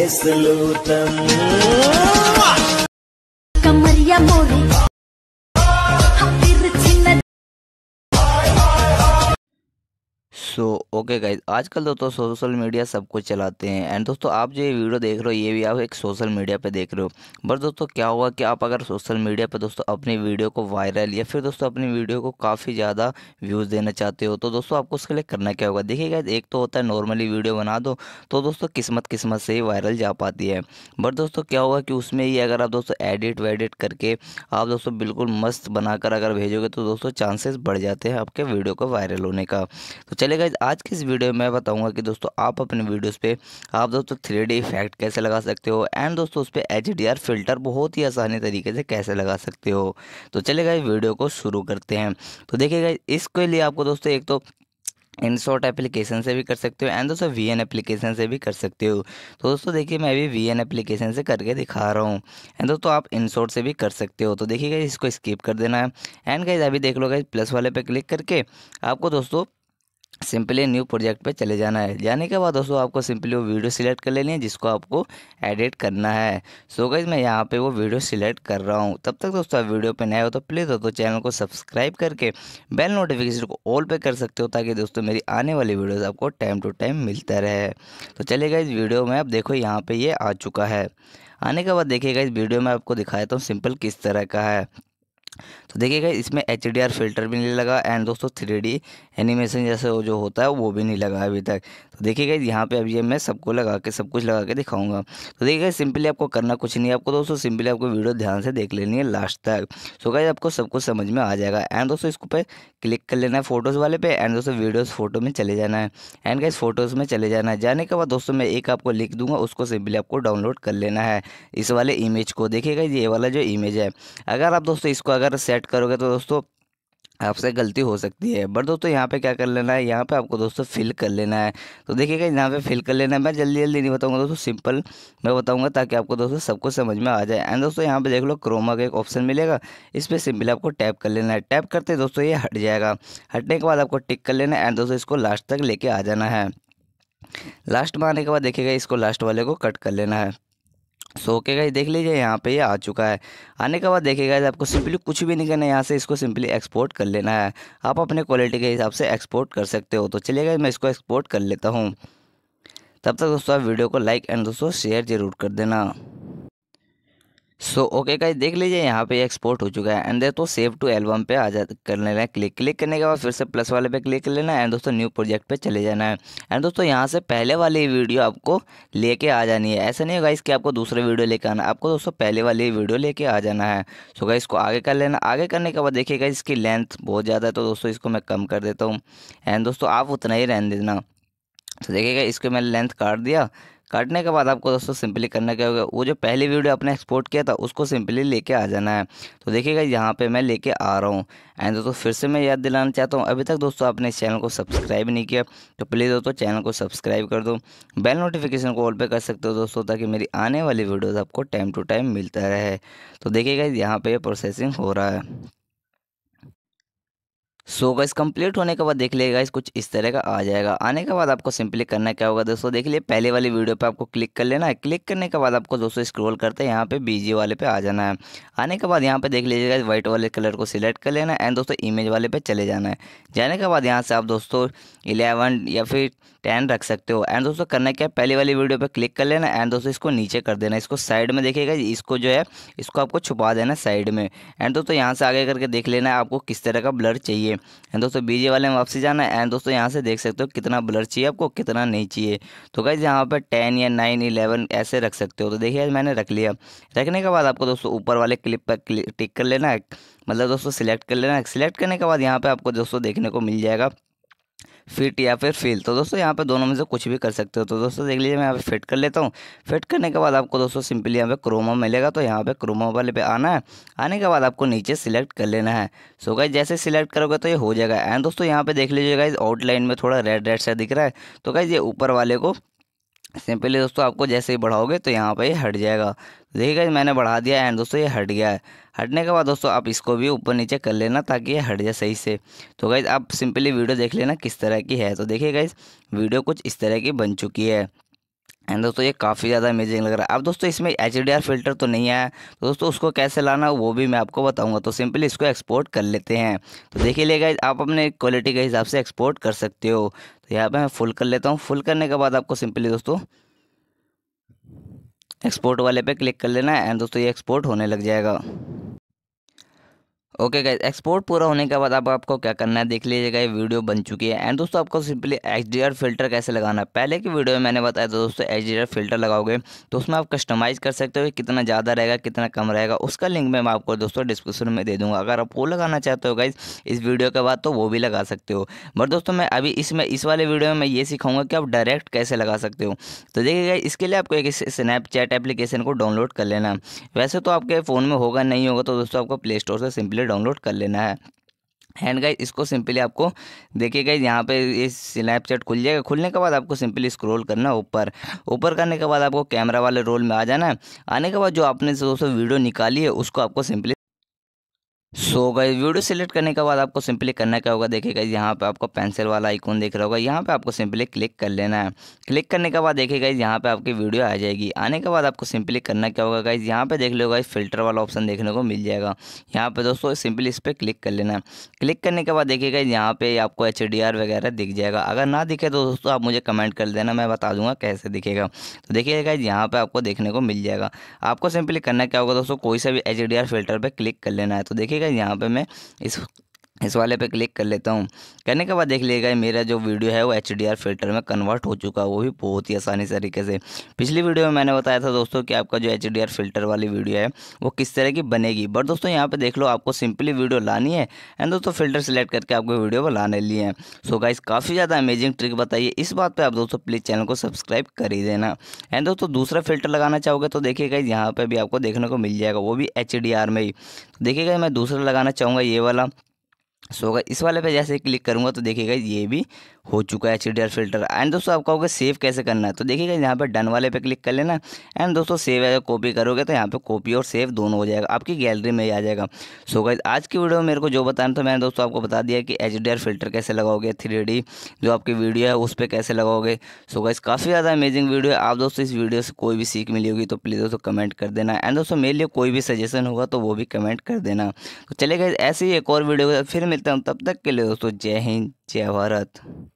Es lo tan... Camarilla Morita. So okay guys आजकल दोस्तों social media सब कुछ चलाते हैं एंड दोस्तों आप जो ये वीडियो देख रहे हो ये भी आप एक सोशल मीडिया पे देख रहे हो बट दोस्तों क्या हुआ कि आप अगर सोशल मीडिया पे दोस्तों अपनी वीडियो को वायरल या फिर दोस्तों अपनी वीडियो को काफ़ी ज़्यादा व्यूज़ देना चाहते हो तो दोस्तों आपको उसके लिए करना क्या होगा देखिए गाइज एक तो होता है नॉर्मली वीडियो बना दो तो दोस्तों किस्मत किस्मत से ही वायरल जा पाती है बट दोस्तों क्या हुआ कि उसमें ही अगर आप दोस्तों एडिट वेडिट करके आप दोस्तों बिल्कुल मस्त बनाकर अगर भेजोगे तो दोस्तों चांसेस बढ़ जाते हैं आपके वीडियो को वायरल होने का तो चलेगा गाइज आज की इस वीडियो में मैं बताऊंगा कि दोस्तों आप अपने वीडियोस पे आप दोस्तों थ्री डी इफेक्ट कैसे लगा सकते हो एंड दोस्तों उस पर एच फ़िल्टर बहुत ही आसानी तरीके से कैसे लगा सकते हो तो चले गाइज वीडियो को शुरू करते हैं तो देखिए गाइज इसके लिए आपको दोस्तों एक तो इन शॉर्ट एप्लीकेशन से भी कर सकते हो एंड दोस्तों वी एन एप्लीकेशन से भी कर सकते हो तो दोस्तों देखिए मैं भी वी एन एप्लीकेशन से करके दिखा रहा हूँ एंड दोस्तों आप इन शॉर्ट से भी कर सकते हो तो देखिए इसको स्किप कर देना है एंड गाइज अभी देख लो गाइज प्लस वाले पे क्लिक करके आपको दोस्तों सिंपली न्यू प्रोजेक्ट पे चले जाना है जाने के बाद दोस्तों आपको सिंपली वो वीडियो सिलेक्ट कर लेनी है जिसको आपको एडिट करना है सो so गई मैं यहाँ पे वो वीडियो सिलेक्ट कर रहा हूँ तब तक दोस्तों आप वीडियो पे नए हो तो प्लीज़ दोस्तों चैनल को सब्सक्राइब करके बेल नोटिफिकेशन को ऑल पे कर सकते हो ताकि दोस्तों मेरी आने वाली वीडियोज़ आपको टाइम टू टाइम मिलता रहे तो चलेगा इस वीडियो में अब देखो यहाँ पर ये आ चुका है आने के बाद देखिएगा इस वीडियो में आपको दिखाया तो सिंपल किस तरह का है तो देखिएगा इसमें एच फिल्टर भी नहीं लगा एंड दोस्तों थ्री एनिमेशन जैसे जो होता है वो भी नहीं लगा अभी तक तो देखिएगा यहाँ पे अभी मैं सबको लगा के सब कुछ लगा के दिखाऊंगा तो देखिएगा सिंपली आपको करना कुछ नहीं है आपको दोस्तों सिंपली आपको वीडियो ध्यान से देख लेनी है लास्ट तक सो क्या आपको सब कुछ समझ में आ जाएगा एंड दोस्तों इसको पे क्लिक कर लेना है फोटोज़ वाले पे एंड दोस्तों वीडियोज़ फोटो में चले जाना है एंड गाइज फोटोज़ में चले जाना है जाने के बाद दोस्तों मैं एक आपको लिख दूंगा उसको सिंपली आपको डाउनलोड कर लेना है इस वाले इमेज को देखिएगा ये वाला जो इमेज है अगर आप दोस्तों इसको अगर अगर सेट करोगे तो दोस्तों आपसे गलती हो सकती है बट दोस्तों यहाँ पे क्या कर लेना है यहाँ पे आपको दोस्तों फिल कर लेना है तो देखिएगा यहाँ पे फिल कर लेना है मैं जल्दी जल्दी नहीं बताऊंगा दोस्तों सिंपल मैं बताऊंगा ताकि आपको दोस्तों सब कुछ समझ में आ जाए एंड दोस्तों यहाँ पे देख लो क्रोमा का एक ऑप्शन मिलेगा इस पर सिंपल आपको टैप कर लेना है टैप करते दोस्तों ये हट जाएगा हटने के बाद आपको टिक कर लेना है एंड दोस्तों इसको लास्ट तक लेके आ जाना है लास्ट में आने के बाद देखिएगा इसको लास्ट वाले को कट कर लेना है सो ओके गाइस देख लीजिए यहाँ पे ये आ चुका है आने के बाद देखिएगा आपको सिंपली कुछ भी नहीं करना है यहाँ से इसको सिंपली एक्सपोर्ट कर लेना है आप अपने क्वालिटी के हिसाब से एक्सपोर्ट कर सकते हो तो चलिए मैं इसको एक्सपोर्ट कर लेता हूँ तब तक दोस्तों आप वीडियो को लाइक एंड दोस्तों शेयर जरूर कर देना सो ओके का देख लीजिए यहाँ पे एक्सपोर्ट हो चुका है एंड तो सेव टू एल्बम पे आ जा कर लेना है क्लिक क्लिक करने के बाद फिर से प्लस वाले पे क्लिक कर लेना है एंड दोस्तों न्यू प्रोजेक्ट पे चले जाना है एंड दोस्तों यहाँ से पहले वाली वीडियो आपको लेके आ जानी है ऐसा नहीं होगा इसके आपको दूसरे वीडियो लेके आना आपको दोस्तों पहले वाली वीडियो लेके आ जाना है सो गई इसको आगे कर लेना आगे करने के बाद देखिएगा इसकी लेंथ बहुत ज़्यादा है तो दोस्तों इसको मैं कम कर देता हूँ एंड दोस्तों आप उतना ही रहने देना तो देखिएगा इसको मैंने लेंथ काट दिया काटने के बाद आपको दोस्तों सिंपली करना क्या होगा वो जो पहली वीडियो आपने एक्सपोर्ट किया था उसको सिंपली लेके आ जाना है तो देखिएगा यहाँ पे मैं लेके आ रहा हूँ एंड दोस्तों फिर से मैं याद दिलाना चाहता हूँ अभी तक दोस्तों आपने इस चैनल को सब्सक्राइब नहीं किया तो प्लीज़ दोस्तों चैनल को सब्सक्राइब कर दो बेल नोटिफिकेशन को ऑल पे कर सकते हो दोस्तों ताकि मेरी आने वाली वीडियोज़ आपको टाइम टू टाइम मिलता रहे तो देखिएगा यहाँ पर प्रोसेसिंग हो रहा है सो गाइस कंप्लीट होने के बाद देख लिएगा इस कुछ इस तरह का आ जाएगा आने के बाद आपको सिंपली करना क्या होगा दोस्तों देख लिए पहले वाली वीडियो पे आपको क्लिक कर लेना है क्लिक करने के बाद आपको दोस्तों स्क्रॉल करते हैं यहाँ पे बीजी वाले पे आ जाना है आने के बाद यहाँ पे देख लीजिएगा व्हाइट वाले कलर को सिलेक्ट कर लेना है एंड दोस्तों इमेज वाले पे चले जाना है जाने के बाद यहाँ से आप दोस्तों इलेवन या फिर टेन रख सकते हो एंड दोस्तों करना क्या पहले वाली वीडियो पर क्लिक कर लेना एंड दोस्तों इसको नीचे कर देना इसको साइड में देखिएगा इसको जो है इसको आपको छुपा देना साइड में एंड दोस्तों यहाँ से आगे करके देख लेना आपको किस तरह का ब्लर चाहिए एंड दोस्तों बीजे वाले में वापसी जाना है एंड दोस्तों यहाँ से देख सकते हो कितना ब्लर चाहिए आपको कितना नहीं चाहिए तो कैसे यहाँ पर टेन या नाइन इलेवन ऐसे रख सकते हो तो देखिए मैंने रख लिया रखने के बाद आपको दोस्तों ऊपर वाले क्लिप पर टिक कर लेना है मतलब दोस्तों सिलेक्ट कर लेना है सिलेक्ट करने के बाद यहाँ पर आपको दोस्तों देखने को मिल जाएगा फिट या फिर फील तो दोस्तों यहाँ पे दोनों में से कुछ भी कर सकते हो तो दोस्तों देख लीजिए मैं यहाँ पे फिट कर लेता हूँ फिट करने के बाद आपको दोस्तों सिंपली यहाँ पे क्रोमा मिलेगा तो यहाँ पे क्रोमा वाले पे आना है आने के बाद आपको नीचे सिलेक्ट कर लेना है सो गाइज जैसे सिलेक्ट करोगे तो ये हो जाएगा एंड दोस्तों यहाँ पे देख लीजिएगा इस आउटलाइन में थोड़ा रेड रेड सा दिख रहा है तो गाइज ये ऊपर वाले को सिंपली दोस्तों आपको जैसे ही बढ़ाओगे तो यहाँ पर हट जाएगा देखिएगा मैंने बढ़ा दिया एंड दोस्तों ये हट गया है हटने के बाद दोस्तों आप इसको भी ऊपर नीचे कर लेना ताकि ये हट जाए सही से तो गाइज़ आप सिंपली वीडियो देख लेना किस तरह की है तो देखिए गाइज़ वीडियो कुछ इस तरह की बन चुकी है एंड दोस्तों ये काफ़ी ज़्यादा अमेजिंग लग रहा है अब दोस्तों इसमें एच फ़िल्टर तो नहीं आया तो दोस्तों उसको कैसे लाना वो भी मैं आपको बताऊंगा तो सिंपली इसको एक्सपोर्ट कर लेते हैं तो देखिए लेगा आप अपने क्वालिटी के हिसाब से एक्सपोर्ट कर सकते हो तो यहाँ पर मैं फुल कर लेता हूँ फुल करने के बाद आपको सिंपली दोस्तों एक्सपोर्ट वाले पर क्लिक कर लेना है एंड दोस्तों ये एक्सपोर्ट होने लग जाएगा ओके गाइज एक्सपोर्ट पूरा होने के बाद अब आपको क्या करना है देख लीजिएगा ये वीडियो बन चुकी है एंड दोस्तों आपको सिंपली एच फिल्टर कैसे लगाना है पहले की वीडियो में मैंने बताया था दोस्तों एच फिल्टर लगाओगे तो उसमें आप कस्टमाइज़ कर सकते हो कि कितना ज़्यादा रहेगा कितना कम रहेगा उसका लिंक मैं आपको दोस्तों डिस्क्रिप्शन में दे दूँगा अगर आप वो लगाना चाहते हो गाइज इस वीडियो के बाद तो वो भी लगा सकते हो बट दोस्तों मैं अभी इसमें इस वाले वीडियो में मैं ये सिखाऊंगा कि आप डायरेक्ट कैसे लगा सकते हो तो देखिएगा इसके लिए आपको एक स्नैपचैट एप्लीकेशन को डाउनलोड कर लेना वैसे तो आपके फ़ोन में होगा नहीं होगा तो दोस्तों आपको प्ले स्टोर से सिंपली डाउनलोड कर लेना है एंड गाइज इसको सिंपली आपको देखिए गाइज यहाँ पे ये स्नैपचैट खुल जाएगा खुलने के बाद आपको सिंपली स्क्रॉल करना है ऊपर ऊपर करने के बाद आपको कैमरा वाले रोल में आ जाना है आने के बाद जो आपने दोस्तों वीडियो निकाली है उसको आपको सिंपली सो गई वीडियो सेलेक्ट करने के बाद आपको सिंपली करना क्या होगा देखिएगा यहाँ पे आपको पेंसिल वाला आइकॉन देख रहा होगा यहाँ पे आपको सिंपली क्लिक कर लेना है क्लिक करने के बाद देखिएगा इस यहाँ पे आपकी वीडियो आ जाएगी आने के बाद आपको सिंपली करना क्या होगा गाइज यहाँ पे देख लो गाइज फिल्टर वाला ऑप्शन देखने को मिल जाएगा यहाँ पर दोस्तों सिंपली इस पर क्लिक कर लेना है क्लिक करने के बाद देखिएगा इस यहाँ आपको एच वगैरह दिख जाएगा अगर ना दिखे तो दोस्तों आप मुझे कमेंट कर देना मैं बता दूंगा कैसे दिखेगा तो देखिएगा इस यहाँ पर आपको देखने को मिल जाएगा आपको सिंपली करना क्या होगा दोस्तों कोई सा भी एच फिल्टर पर क्लिक कर लेना है तो देखिएगा है यहाँ पे मैं इस इस वाले पे क्लिक कर लेता हूँ करने के बाद देख लीजिएगा मेरा जो वीडियो है वो एच फिल्टर में कन्वर्ट हो चुका है वो भी बहुत ही आसानी तरीके से पिछली वीडियो में मैंने बताया था दोस्तों कि आपका जो एच फिल्टर वाली वीडियो है वो किस तरह की बनेगी बट दोस्तों यहाँ पे देख लो आपको सिंपली वीडियो लानी है एंड दोस्तों फिल्टर सेलेक्ट करके आपको वीडियो को लाने लिए हैं सो गाइज काफ़ी ज़्यादा अमेजिंग ट्रिक बताइए इस बात पर आप दोस्तों प्लीज़ चैनल को सब्सक्राइब कर ही देना एंड दोस्तों दूसरा फिल्टर लगाना चाहोगे तो देखिए गाइज यहाँ पर भी आपको देखने को मिल जाएगा वो भी एच में ही तो देखिए मैं दूसरा लगाना चाहूँगा ये वाला सो अगर इस वाले पे जैसे क्लिक करूँगा तो देखिएगा ये भी हो चुका है एच फिल्टर एंड दोस्तों आप कहोगे सेव कैसे करना है तो देखिएगा यहाँ पर डन वाले पे क्लिक कर लेना एंड दोस्तों सेव अगर कॉपी करोगे तो यहाँ पे कॉपी और सेव दोनों हो जाएगा आपकी गैलरी में ही आ जाएगा सो गाइज आज की वीडियो में मेरे को जो बताना था मैंने दोस्तों आपको बता दिया कि एच फिल्टर कैसे लगाओगे थ्री जो आपकी वीडियो है उस पर कैसे लगाओगे सो गाइज काफ़ी ज़्यादा अमेजिंग वीडियो है आप दोस्तों इस वीडियो से कोई भी सीख मिली होगी तो प्लीज़ दोस्तों कमेंट कर देना एंड दोस्तों मेरे लिए कोई भी सजेशन होगा तो वो भी कमेंट कर देना तो चले गए ऐसे ही एक और वीडियो फिर मिलता हूँ तब तक के लिए दोस्तों जय हिंद जय भारत